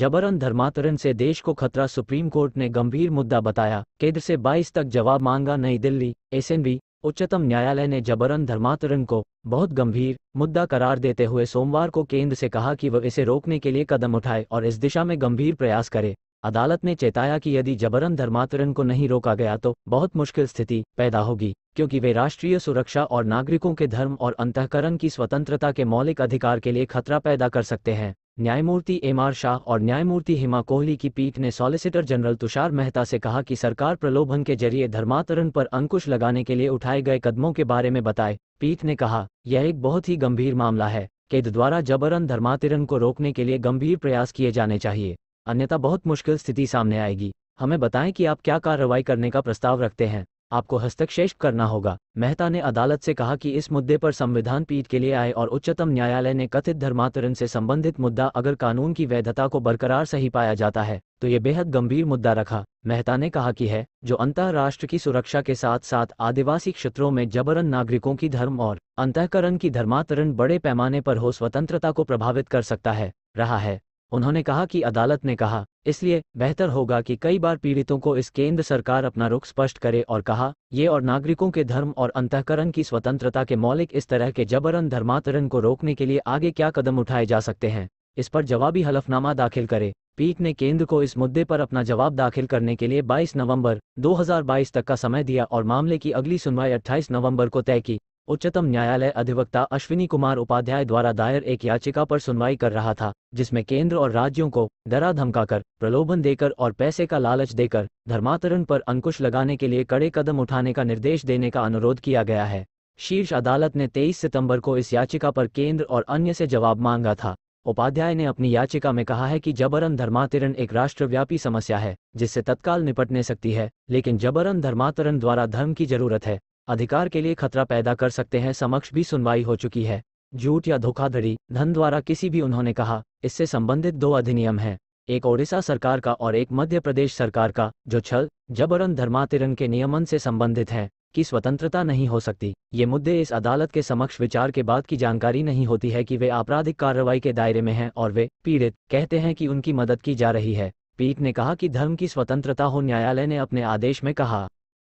जबरन धर्मांतरण से देश को खतरा सुप्रीम कोर्ट ने गंभीर मुद्दा बताया केंद्र से 22 तक जवाब मांगा नई दिल्ली एसएनबी उच्चतम न्यायालय ने जबरन धर्मांतरण को बहुत गंभीर मुद्दा करार देते हुए सोमवार को केंद्र से कहा कि वह इसे रोकने के लिए कदम उठाए और इस दिशा में गंभीर प्रयास करे अदालत ने चेताया कि यदि जबरन धर्मांतरण को नहीं रोका गया तो बहुत मुश्किल स्थिति पैदा होगी क्योंकि वे राष्ट्रीय सुरक्षा और नागरिकों के धर्म और अंतकरण की स्वतंत्रता के मौलिक अधिकार के लिए खतरा पैदा कर सकते हैं न्यायमूर्ति एम आर शाह और न्यायमूर्ति हिमा कोहली की पीठ ने सॉलिसिटर जनरल तुषार मेहता से कहा कि सरकार प्रलोभन के जरिए धर्मांतरण पर अंकुश लगाने के लिए उठाए गए कदमों के बारे में बताए पीठ ने कहा यह एक बहुत ही गंभीर मामला है केद द्वारा जबरन धर्मांतरण को रोकने के लिए गंभीर प्रयास किए जाने चाहिए अन्यथा बहुत मुश्किल स्थिति सामने आएगी हमें बताएं कि आप क्या कार्रवाई करने का प्रस्ताव रखते हैं आपको हस्तक्षेप करना होगा मेहता ने अदालत से कहा कि इस मुद्दे पर संविधान पीठ के लिए आए और उच्चतम न्यायालय ने कथित धर्मांतरण से संबंधित मुद्दा अगर कानून की वैधता को बरकरार सही पाया जाता है तो ये बेहद गंभीर मुद्दा रखा मेहता ने कहा कि है जो अंतर्राष्ट्र की सुरक्षा के साथ साथ आदिवासी क्षेत्रों में जबरन नागरिकों की धर्म और अंतकरण की धर्मांतरण बड़े पैमाने पर हो स्वतंत्रता को प्रभावित कर सकता है रहा है उन्होंने कहा कि अदालत ने कहा इसलिए बेहतर होगा कि कई बार पीड़ितों को इस केंद्र सरकार अपना रुख स्पष्ट करे और कहा ये और नागरिकों के धर्म और अंतकरण की स्वतंत्रता के मौलिक इस तरह के जबरन धर्मांतरण को रोकने के लिए आगे क्या कदम उठाए जा सकते हैं इस पर जवाबी हलफनामा दाखिल करे पीठ ने केंद्र को इस मुद्दे पर अपना जवाब दाखिल करने के लिए 22 नवंबर 2022 तक का समय दिया और मामले की अगली सुनवाई 28 नवंबर को तय की उच्चतम न्यायालय अधिवक्ता अश्विनी कुमार उपाध्याय द्वारा दायर एक याचिका पर सुनवाई कर रहा था जिसमें केंद्र और राज्यों को डरा धमकाकर प्रलोभन देकर और पैसे का लालच देकर धर्मांतरण पर अंकुश लगाने के लिए कड़े कदम उठाने का निर्देश देने का अनुरोध किया गया है शीर्ष अदालत ने 23 सितंबर को इस याचिका पर केंद्र और अन्य से जवाब मांगा था उपाध्याय ने अपनी याचिका में कहा है कि जबरन धर्मांतरण एक राष्ट्रव्यापी समस्या है जिससे तत्काल निपटने सकती है लेकिन जबरन धर्मांतरण द्वारा धर्म की जरूरत है अधिकार के लिए खतरा पैदा कर सकते हैं समक्ष भी सुनवाई हो चुकी है झूठ या धोखाधड़ी धन द्वारा किसी भी उन्होंने कहा इससे संबंधित दो अधिनियम हैं एक ओडिशा सरकार का और एक मध्य प्रदेश सरकार का जो छल जबरन धर्मातिरण के नियमन से संबंधित है कि स्वतंत्रता नहीं हो सकती ये मुद्दे इस अदालत के समक्ष विचार के बाद की जानकारी नहीं होती है कि वे आपराधिक कार्रवाई के दायरे में हैं और वे पीड़ित कहते हैं कि उनकी मदद की जा रही है पीठ ने कहा कि धर्म की स्वतंत्रता हो न्यायालय ने अपने आदेश में कहा